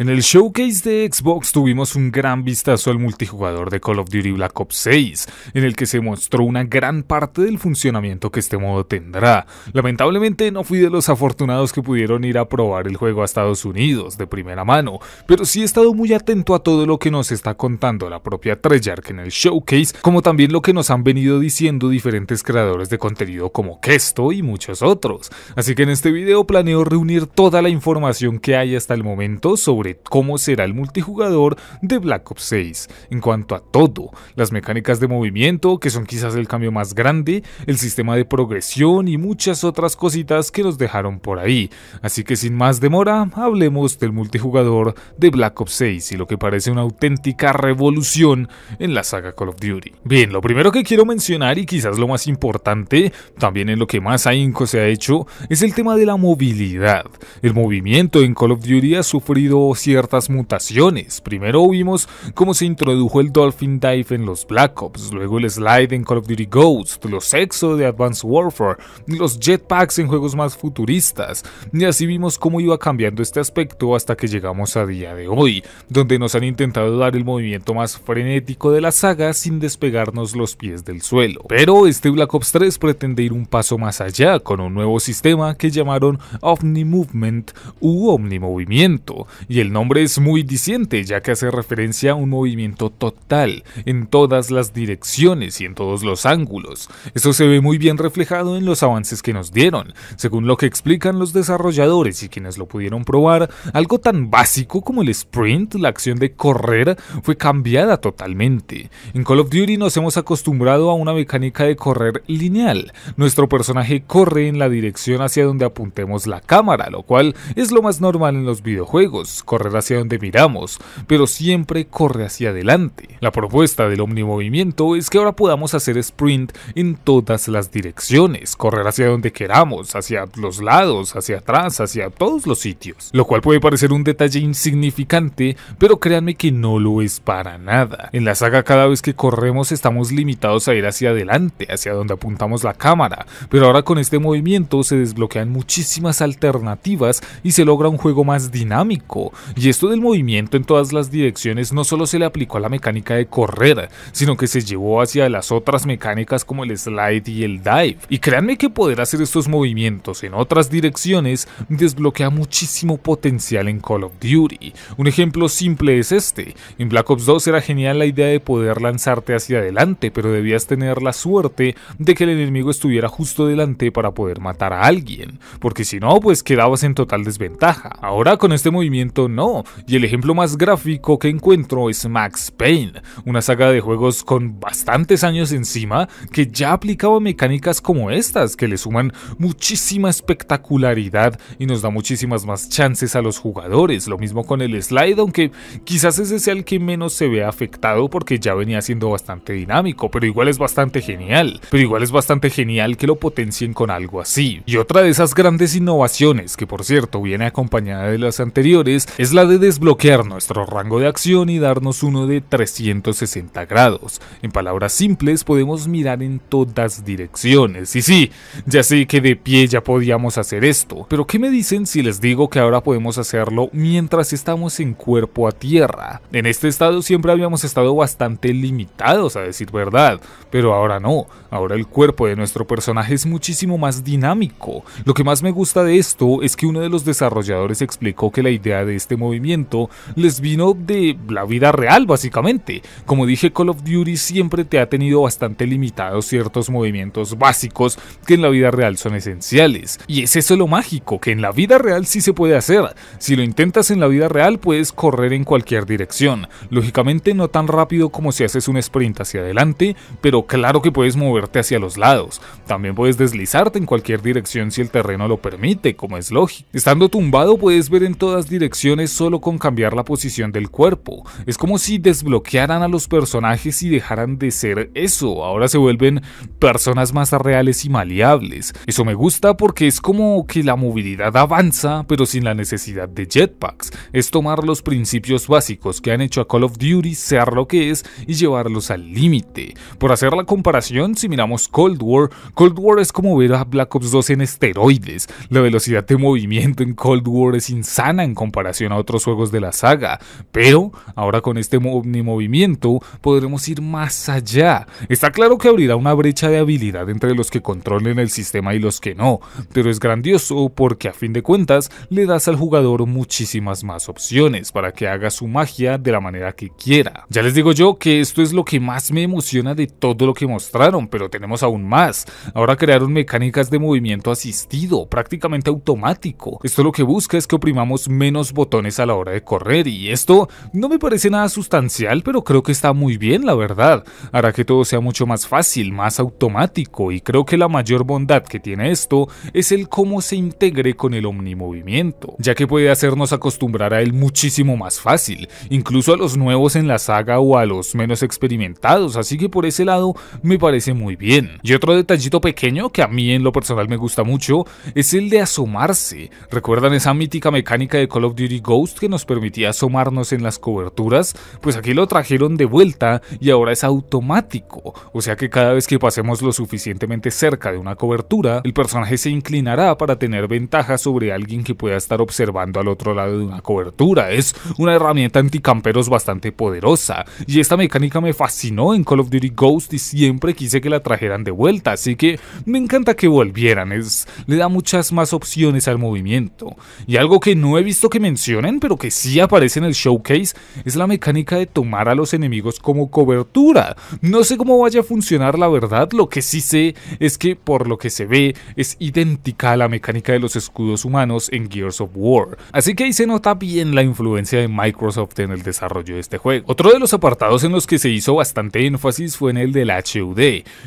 En el showcase de Xbox tuvimos un gran vistazo al multijugador de Call of Duty Black Ops 6, en el que se mostró una gran parte del funcionamiento que este modo tendrá. Lamentablemente no fui de los afortunados que pudieron ir a probar el juego a Estados Unidos de primera mano, pero sí he estado muy atento a todo lo que nos está contando la propia Treyarch en el showcase, como también lo que nos han venido diciendo diferentes creadores de contenido como Kesto y muchos otros. Así que en este video planeo reunir toda la información que hay hasta el momento sobre cómo será el multijugador de Black Ops 6 en cuanto a todo, las mecánicas de movimiento, que son quizás el cambio más grande, el sistema de progresión y muchas otras cositas que nos dejaron por ahí. Así que sin más demora, hablemos del multijugador de Black Ops 6 y lo que parece una auténtica revolución en la saga Call of Duty. Bien, lo primero que quiero mencionar y quizás lo más importante, también en lo que más ahínco se ha hecho, es el tema de la movilidad. El movimiento en Call of Duty ha sufrido ciertas mutaciones. Primero vimos cómo se introdujo el Dolphin Dive en los Black Ops, luego el Slide en Call of Duty Ghost, los EXO de Advanced Warfare, los Jetpacks en juegos más futuristas, y así vimos cómo iba cambiando este aspecto hasta que llegamos a día de hoy, donde nos han intentado dar el movimiento más frenético de la saga sin despegarnos los pies del suelo. Pero este Black Ops 3 pretende ir un paso más allá con un nuevo sistema que llamaron Omni Movement u Omni Movimiento, y el nombre es muy diciente, ya que hace referencia a un movimiento total, en todas las direcciones y en todos los ángulos. Eso se ve muy bien reflejado en los avances que nos dieron. Según lo que explican los desarrolladores y quienes lo pudieron probar, algo tan básico como el sprint, la acción de correr, fue cambiada totalmente. En Call of Duty nos hemos acostumbrado a una mecánica de correr lineal. Nuestro personaje corre en la dirección hacia donde apuntemos la cámara, lo cual es lo más normal en los videojuegos correr hacia donde miramos, pero siempre corre hacia adelante. La propuesta del omnimovimiento es que ahora podamos hacer sprint en todas las direcciones, correr hacia donde queramos, hacia los lados, hacia atrás, hacia todos los sitios, lo cual puede parecer un detalle insignificante, pero créanme que no lo es para nada. En la saga cada vez que corremos estamos limitados a ir hacia adelante, hacia donde apuntamos la cámara, pero ahora con este movimiento se desbloquean muchísimas alternativas y se logra un juego más dinámico, y esto del movimiento en todas las direcciones no solo se le aplicó a la mecánica de correr, sino que se llevó hacia las otras mecánicas como el slide y el dive. Y créanme que poder hacer estos movimientos en otras direcciones desbloquea muchísimo potencial en Call of Duty. Un ejemplo simple es este. En Black Ops 2 era genial la idea de poder lanzarte hacia adelante, pero debías tener la suerte de que el enemigo estuviera justo delante para poder matar a alguien, porque si no, pues quedabas en total desventaja. Ahora con este movimiento no, y el ejemplo más gráfico que encuentro es Max Payne, una saga de juegos con bastantes años encima que ya aplicaba mecánicas como estas que le suman muchísima espectacularidad y nos da muchísimas más chances a los jugadores, lo mismo con el slide, aunque quizás ese sea el que menos se ve afectado porque ya venía siendo bastante dinámico, pero igual es bastante genial, pero igual es bastante genial que lo potencien con algo así. Y otra de esas grandes innovaciones, que por cierto viene acompañada de las anteriores, es la de desbloquear nuestro rango de acción y darnos uno de 360 grados. En palabras simples, podemos mirar en todas direcciones. Y sí, ya sé que de pie ya podíamos hacer esto, pero ¿qué me dicen si les digo que ahora podemos hacerlo mientras estamos en cuerpo a tierra? En este estado siempre habíamos estado bastante limitados, a decir verdad, pero ahora no. Ahora el cuerpo de nuestro personaje es muchísimo más dinámico. Lo que más me gusta de esto es que uno de los desarrolladores explicó que la idea de este este movimiento les vino de la vida real básicamente. Como dije, Call of Duty siempre te ha tenido bastante limitado ciertos movimientos básicos que en la vida real son esenciales. Y es eso lo mágico, que en la vida real sí se puede hacer. Si lo intentas en la vida real puedes correr en cualquier dirección. Lógicamente no tan rápido como si haces un sprint hacia adelante, pero claro que puedes moverte hacia los lados. También puedes deslizarte en cualquier dirección si el terreno lo permite, como es lógico. Estando tumbado puedes ver en todas direcciones es solo con cambiar la posición del cuerpo. Es como si desbloquearan a los personajes y dejaran de ser eso. Ahora se vuelven personas más reales y maleables. Eso me gusta porque es como que la movilidad avanza, pero sin la necesidad de jetpacks. Es tomar los principios básicos que han hecho a Call of Duty ser lo que es y llevarlos al límite. Por hacer la comparación, si miramos Cold War, Cold War es como ver a Black Ops 2 en esteroides. La velocidad de movimiento en Cold War es insana en comparación a otros juegos de la saga, pero ahora con este movimiento podremos ir más allá. Está claro que abrirá una brecha de habilidad entre los que controlen el sistema y los que no, pero es grandioso porque a fin de cuentas le das al jugador muchísimas más opciones para que haga su magia de la manera que quiera. Ya les digo yo que esto es lo que más me emociona de todo lo que mostraron, pero tenemos aún más. Ahora crearon mecánicas de movimiento asistido, prácticamente automático. Esto lo que busca es que oprimamos menos botones a la hora de correr y esto no me parece nada sustancial, pero creo que está muy bien la verdad. Hará que todo sea mucho más fácil, más automático y creo que la mayor bondad que tiene esto es el cómo se integre con el omnimovimiento, ya que puede hacernos acostumbrar a él muchísimo más fácil, incluso a los nuevos en la saga o a los menos experimentados, así que por ese lado me parece muy bien. Y otro detallito pequeño que a mí en lo personal me gusta mucho es el de asomarse. ¿Recuerdan esa mítica mecánica de Call of Duty Ghost que nos permitía asomarnos en las coberturas, pues aquí lo trajeron de vuelta y ahora es automático, o sea que cada vez que pasemos lo suficientemente cerca de una cobertura, el personaje se inclinará para tener ventaja sobre alguien que pueda estar observando al otro lado de una cobertura. Es una herramienta anticamperos bastante poderosa y esta mecánica me fascinó en Call of Duty Ghost y siempre quise que la trajeran de vuelta, así que me encanta que volvieran, es, le da muchas más opciones al movimiento. Y algo que no he visto que mencionen pero que sí aparece en el showcase, es la mecánica de tomar a los enemigos como cobertura. No sé cómo vaya a funcionar, la verdad. Lo que sí sé es que, por lo que se ve, es idéntica a la mecánica de los escudos humanos en Gears of War. Así que ahí se nota bien la influencia de Microsoft en el desarrollo de este juego. Otro de los apartados en los que se hizo bastante énfasis fue en el del HUD,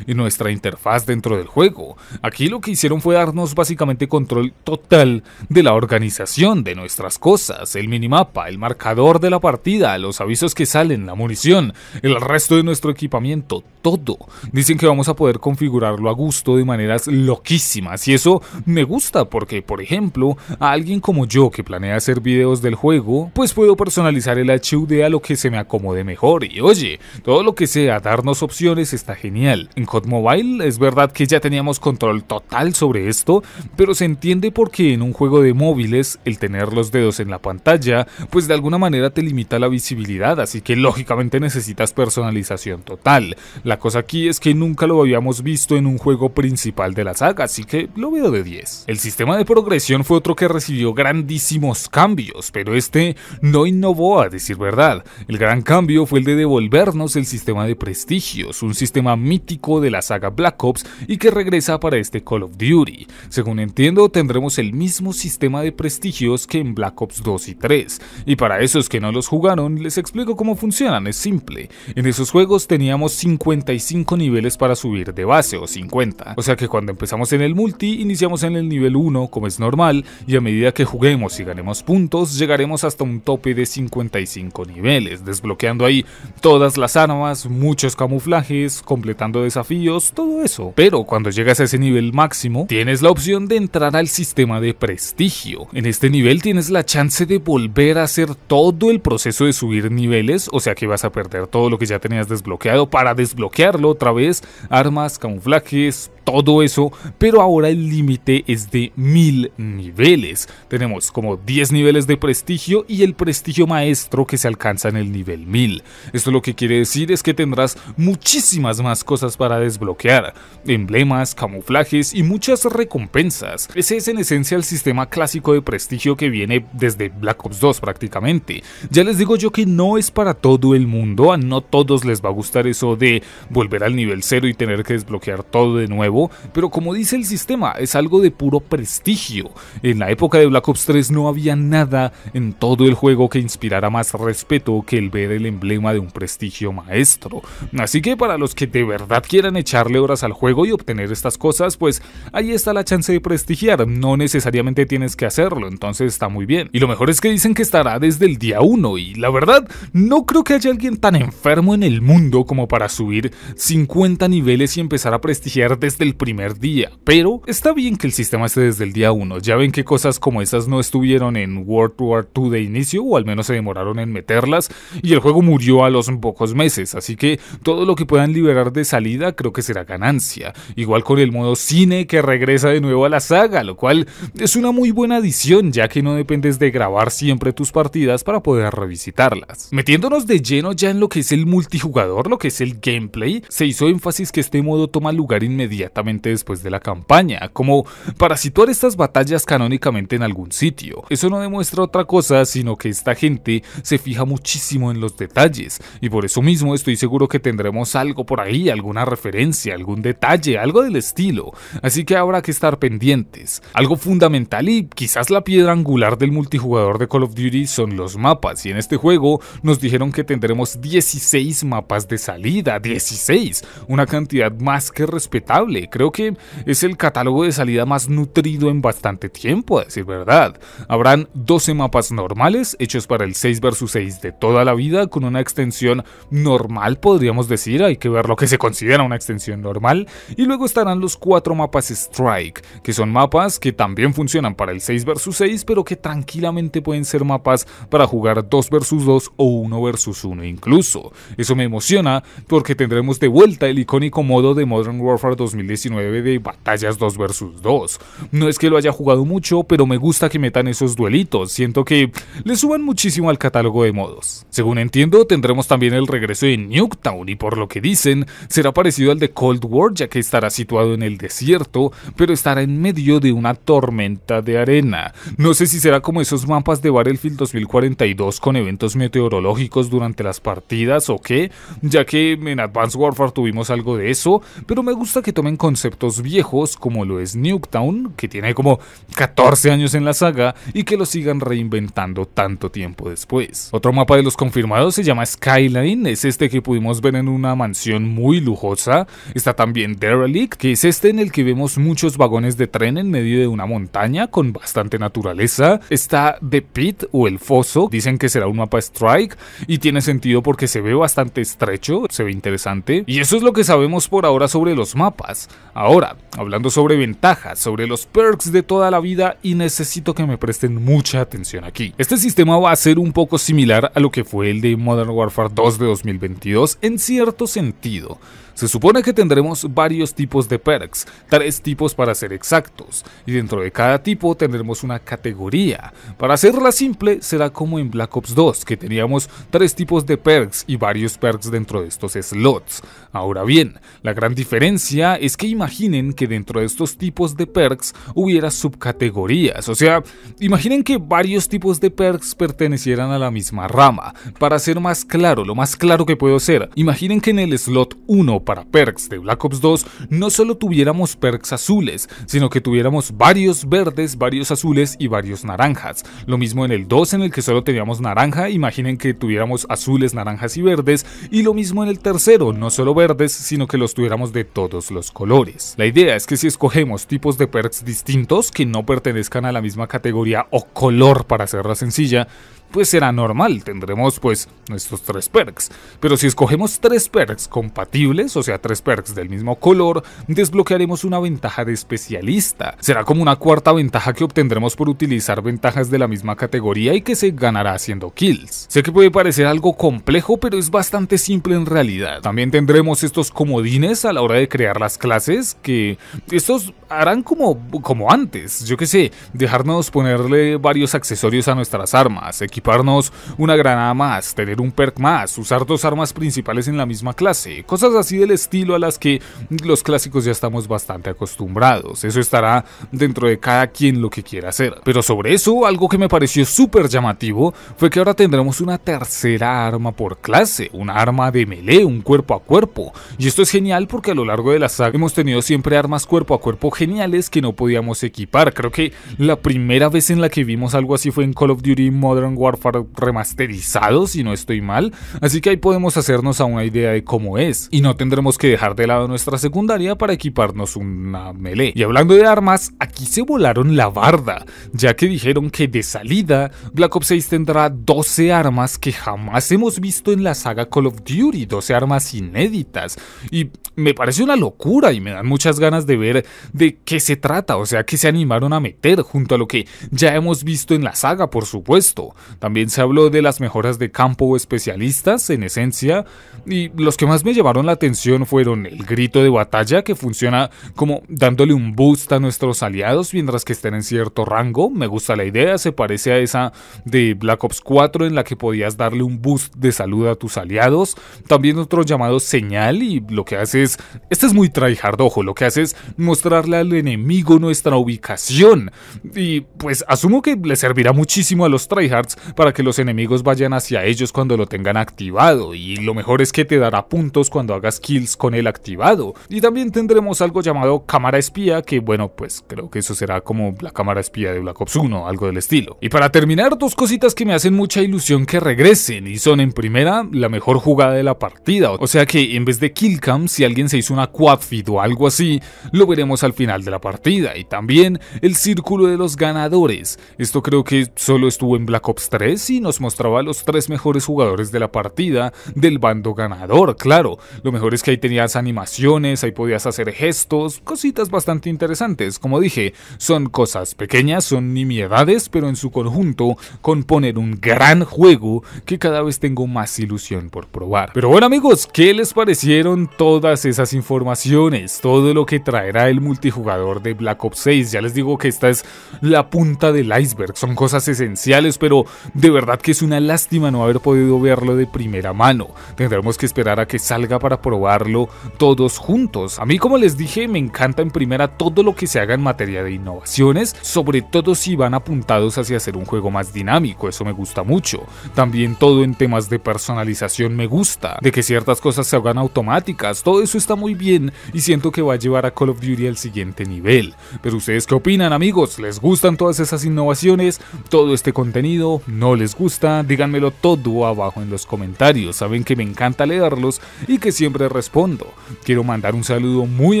y nuestra interfaz dentro del juego. Aquí lo que hicieron fue darnos básicamente control total de la organización de nuestras cosas el minimapa, el marcador de la partida, los avisos que salen, la munición, el resto de nuestro equipamiento, todo. Dicen que vamos a poder configurarlo a gusto de maneras loquísimas y eso me gusta porque, por ejemplo, a alguien como yo que planea hacer videos del juego, pues puedo personalizar el HUD a lo que se me acomode mejor y oye, todo lo que sea darnos opciones está genial. En Hot Mobile es verdad que ya teníamos control total sobre esto, pero se entiende porque en un juego de móviles el tener los dedos en la pantalla, pues de alguna manera te limita la visibilidad, así que lógicamente necesitas personalización total. La cosa aquí es que nunca lo habíamos visto en un juego principal de la saga, así que lo veo de 10. El sistema de progresión fue otro que recibió grandísimos cambios, pero este no innovó a decir verdad. El gran cambio fue el de devolvernos el sistema de prestigios, un sistema mítico de la saga Black Ops y que regresa para este Call of Duty. Según entiendo, tendremos el mismo sistema de prestigios que en Black Ops 2 y 3, y para esos que no los jugaron, les explico cómo funcionan, es simple. En esos juegos teníamos 55 niveles para subir de base, o 50. O sea que cuando empezamos en el multi, iniciamos en el nivel 1, como es normal, y a medida que juguemos y ganemos puntos, llegaremos hasta un tope de 55 niveles, desbloqueando ahí todas las armas, muchos camuflajes, completando desafíos, todo eso. Pero cuando llegas a ese nivel máximo, tienes la opción de entrar al sistema de prestigio. En este nivel tienes la chance de volver a hacer todo el proceso de subir niveles, o sea que vas a perder todo lo que ya tenías desbloqueado para desbloquearlo otra vez, armas, camuflajes, todo eso, pero ahora el límite es de mil niveles. Tenemos como 10 niveles de prestigio y el prestigio maestro que se alcanza en el nivel 1000. Esto lo que quiere decir es que tendrás muchísimas más cosas para desbloquear, emblemas, camuflajes y muchas recompensas. Ese es en esencia el sistema clásico de prestigio que viene desde Black Ops 2 prácticamente. Ya les digo yo que no es para todo el mundo, a no todos les va a gustar eso de volver al nivel 0 y tener que desbloquear todo de nuevo pero como dice el sistema, es algo de puro prestigio. En la época de Black Ops 3 no había nada en todo el juego que inspirara más respeto que el ver el emblema de un prestigio maestro. Así que para los que de verdad quieran echarle horas al juego y obtener estas cosas, pues ahí está la chance de prestigiar, no necesariamente tienes que hacerlo, entonces está muy bien. Y lo mejor es que dicen que estará desde el día 1 y la verdad no creo que haya alguien tan enfermo en el mundo como para subir 50 niveles y empezar a prestigiar desde el primer día, pero está bien que el sistema esté desde el día 1, ya ven que cosas como esas no estuvieron en World War 2 de inicio, o al menos se demoraron en meterlas, y el juego murió a los pocos meses, así que todo lo que puedan liberar de salida creo que será ganancia, igual con el modo cine que regresa de nuevo a la saga, lo cual es una muy buena adición ya que no dependes de grabar siempre tus partidas para poder revisitarlas. Metiéndonos de lleno ya en lo que es el multijugador, lo que es el gameplay, se hizo énfasis que este modo toma lugar inmediato después de la campaña, como para situar estas batallas canónicamente en algún sitio. Eso no demuestra otra cosa, sino que esta gente se fija muchísimo en los detalles, y por eso mismo estoy seguro que tendremos algo por ahí, alguna referencia, algún detalle, algo del estilo, así que habrá que estar pendientes. Algo fundamental y quizás la piedra angular del multijugador de Call of Duty son los mapas, y en este juego nos dijeron que tendremos 16 mapas de salida, 16, una cantidad más que respetable Creo que es el catálogo de salida más nutrido en bastante tiempo, a decir verdad. Habrán 12 mapas normales, hechos para el 6 vs 6 de toda la vida, con una extensión normal, podríamos decir, hay que ver lo que se considera una extensión normal, y luego estarán los 4 mapas Strike, que son mapas que también funcionan para el 6 vs 6, pero que tranquilamente pueden ser mapas para jugar 2 vs 2 o 1 vs 1 incluso. Eso me emociona porque tendremos de vuelta el icónico modo de Modern Warfare 2019 de batallas 2 vs 2. No es que lo haya jugado mucho, pero me gusta que metan esos duelitos, siento que le suban muchísimo al catálogo de modos. Según entiendo, tendremos también el regreso de Nuketown y por lo que dicen, será parecido al de Cold War ya que estará situado en el desierto, pero estará en medio de una tormenta de arena. No sé si será como esos mapas de Battlefield 2042 con eventos meteorológicos durante las partidas o qué, ya que en Advanced Warfare tuvimos algo de eso, pero me gusta que tomen conceptos viejos como lo es Nuketown, que tiene como 14 años en la saga, y que lo sigan reinventando tanto tiempo después. Otro mapa de los confirmados se llama Skyline, es este que pudimos ver en una mansión muy lujosa. Está también Derelict, que es este en el que vemos muchos vagones de tren en medio de una montaña con bastante naturaleza. Está The Pit o el foso, dicen que será un mapa Strike, y tiene sentido porque se ve bastante estrecho, se ve interesante. Y eso es lo que sabemos por ahora sobre los mapas. Ahora, hablando sobre ventajas, sobre los perks de toda la vida y necesito que me presten mucha atención aquí. Este sistema va a ser un poco similar a lo que fue el de Modern Warfare 2 de 2022 en cierto sentido. Se supone que tendremos varios tipos de perks, tres tipos para ser exactos, y dentro de cada tipo tendremos una categoría. Para hacerla simple, será como en Black Ops 2, que teníamos tres tipos de perks y varios perks dentro de estos slots. Ahora bien, la gran diferencia es que imaginen que dentro de estos tipos de perks hubiera subcategorías, o sea, imaginen que varios tipos de perks pertenecieran a la misma rama. Para ser más claro, lo más claro que puedo ser, imaginen que en el slot 1 para perks de Black Ops 2 no solo tuviéramos perks azules, sino que tuviéramos varios verdes, varios azules y varios naranjas. Lo mismo en el 2 en el que solo teníamos naranja, imaginen que tuviéramos azules, naranjas y verdes, y lo mismo en el tercero, no solo verdes, sino que los tuviéramos de todos los colores. La idea es que si escogemos tipos de perks distintos que no pertenezcan a la misma categoría o color para hacerla sencilla, pues será normal, tendremos pues nuestros tres perks. Pero si escogemos tres perks compatibles, o sea, tres perks del mismo color, desbloquearemos una ventaja de especialista. Será como una cuarta ventaja que obtendremos por utilizar ventajas de la misma categoría y que se ganará haciendo kills. Sé que puede parecer algo complejo, pero es bastante simple en realidad. También tendremos estos comodines a la hora de crear las clases, que estos harán como, como antes, yo que sé, dejarnos ponerle varios accesorios a nuestras armas, equiparnos una granada más, tener un perk más, usar dos armas principales en la misma clase, cosas así del estilo a las que los clásicos ya estamos bastante acostumbrados. Eso estará dentro de cada quien lo que quiera hacer. Pero sobre eso, algo que me pareció súper llamativo fue que ahora tendremos una tercera arma por clase, una arma de melee, un cuerpo a cuerpo. Y esto es genial porque a lo largo de la saga hemos tenido siempre armas cuerpo a cuerpo geniales que no podíamos equipar. Creo que la primera vez en la que vimos algo así fue en Call of Duty Modern Warfare remasterizado, si no estoy mal, así que ahí podemos hacernos a una idea de cómo es, y no tendremos que dejar de lado nuestra secundaria para equiparnos una melee. Y hablando de armas, aquí se volaron la barda, ya que dijeron que de salida, Black Ops 6 tendrá 12 armas que jamás hemos visto en la saga Call of Duty, 12 armas inéditas, y me parece una locura y me dan muchas ganas de ver de qué se trata, o sea, que se animaron a meter junto a lo que ya hemos visto en la saga, por supuesto. También se habló de las mejoras de campo especialistas, en esencia, y los que más me llevaron la atención fueron el grito de batalla, que funciona como dándole un boost a nuestros aliados mientras que estén en cierto rango. Me gusta la idea, se parece a esa de Black Ops 4 en la que podías darle un boost de salud a tus aliados. También otro llamado señal y lo que hace es, este es muy tryhard, ojo, lo que hace es mostrarle al enemigo nuestra ubicación. Y pues asumo que le servirá muchísimo a los tryhards para que los enemigos vayan hacia ellos cuando lo tengan activado, y lo mejor es que te dará puntos cuando hagas kills con él activado. Y también tendremos algo llamado cámara espía, que bueno, pues creo que eso será como la cámara espía de Black Ops 1, algo del estilo. Y para terminar, dos cositas que me hacen mucha ilusión que regresen, y son en primera, la mejor jugada de la partida, o sea que en vez de killcam, si alguien se hizo una quad o algo así, lo veremos al final de la partida, y también el círculo de los ganadores. Esto creo que solo estuvo en Black Ops y nos mostraba los tres mejores jugadores de la partida del bando ganador, claro. Lo mejor es que ahí tenías animaciones, ahí podías hacer gestos, cositas bastante interesantes. Como dije, son cosas pequeñas, son nimiedades, pero en su conjunto componen un gran juego que cada vez tengo más ilusión por probar. Pero bueno amigos, ¿qué les parecieron todas esas informaciones? Todo lo que traerá el multijugador de Black Ops 6. Ya les digo que esta es la punta del iceberg, son cosas esenciales, pero de verdad que es una lástima no haber podido verlo de primera mano. Tendremos que esperar a que salga para probarlo todos juntos. A mí, como les dije, me encanta en primera todo lo que se haga en materia de innovaciones, sobre todo si van apuntados hacia hacer un juego más dinámico, eso me gusta mucho. También todo en temas de personalización me gusta, de que ciertas cosas se hagan automáticas, todo eso está muy bien y siento que va a llevar a Call of Duty al siguiente nivel. Pero ustedes qué opinan amigos, ¿les gustan todas esas innovaciones? ¿Todo este contenido? no les gusta, díganmelo todo abajo en los comentarios, saben que me encanta leerlos y que siempre respondo. Quiero mandar un saludo muy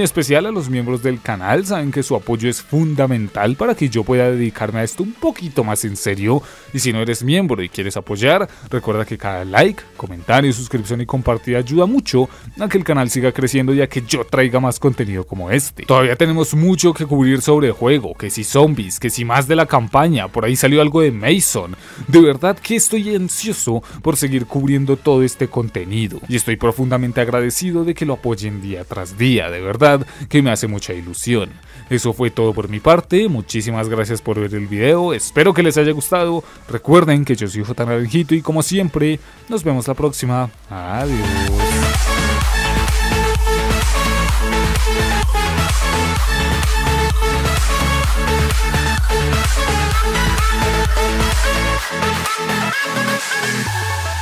especial a los miembros del canal, saben que su apoyo es fundamental para que yo pueda dedicarme a esto un poquito más en serio y si no eres miembro y quieres apoyar, recuerda que cada like, comentario, suscripción y compartida ayuda mucho a que el canal siga creciendo y a que yo traiga más contenido como este. Todavía tenemos mucho que cubrir sobre el juego, que si zombies, que si más de la campaña, por ahí salió algo de Mason, de verdad que estoy ansioso por seguir cubriendo todo este contenido y estoy profundamente agradecido de que lo apoyen día tras día, de verdad que me hace mucha ilusión. Eso fue todo por mi parte, muchísimas gracias por ver el video, espero que les haya gustado, recuerden que yo soy J Naranjito y como siempre, nos vemos la próxima, adiós. Thank you.